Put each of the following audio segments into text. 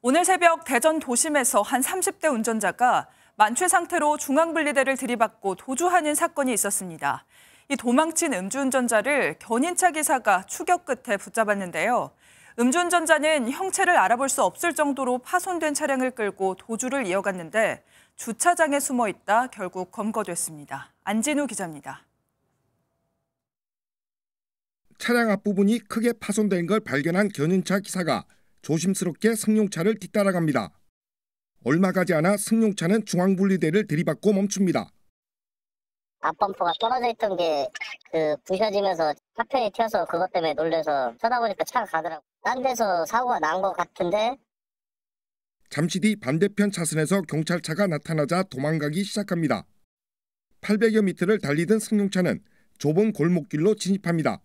오늘 새벽 대전 도심에서 한 30대 운전자가 만취 상태로 중앙분리대를 들이받고 도주하는 사건이 있었습니다. 이 도망친 음주운전자를 견인차 기사가 추격 끝에 붙잡았는데요. 음주운전자는 형체를 알아볼 수 없을 정도로 파손된 차량을 끌고 도주를 이어갔는데 주차장에 숨어 있다 결국 검거됐습니다. 안진우 기자입니다. 차량 앞부분이 크게 파손된 걸 발견한 견인차 기사가 조심스럽게 승용차를 뒤따라갑니다. 얼마 가지 않아 승용차는 중앙분리대를 들이받고 멈춥니다. 앞범퍼가 떨어져 있던 게 그 부셔지면서 파편이 튀어서 그것 때문에 놀래서 쳐다보니까 차가 가더라고. 딴 데서 사고가 난 것 같은데. 잠시 뒤 반대편 차선에서 경찰차가 나타나자 도망가기 시작합니다. 800여 미터를 달리던 승용차는 좁은 골목길로 진입합니다.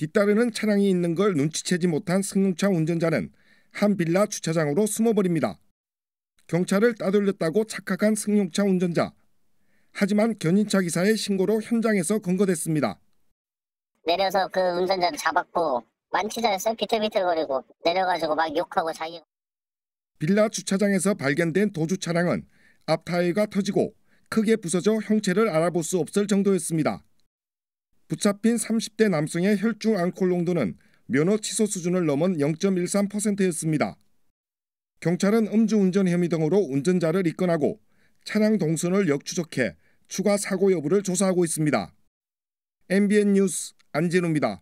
뒤따르는 차량이 있는 걸 눈치채지 못한 승용차 운전자는 한 빌라 주차장으로 숨어버립니다. 경찰을 따돌렸다고 착각한 승용차 운전자. 하지만 견인차 기사의 신고로 현장에서 근거됐습니다. 내려서 그 운전자를 잡았고 만취자였어요. 비틀비틀거리고 내려가지고 막 욕하고 자기. 빌라 주차장에서 발견된 도주 차량은 앞 타이어가 터지고 크게 부서져 형체를 알아볼 수 없을 정도였습니다. 붙잡힌 30대 남성의 혈중 알코올 농도는 면허 취소 수준을 넘은 0.13%였습니다. 경찰은 음주운전 혐의 등으로 운전자를 입건하고 차량 동선을 역추적해 추가 사고 여부를 조사하고 있습니다. MBN 뉴스 안진우입니다.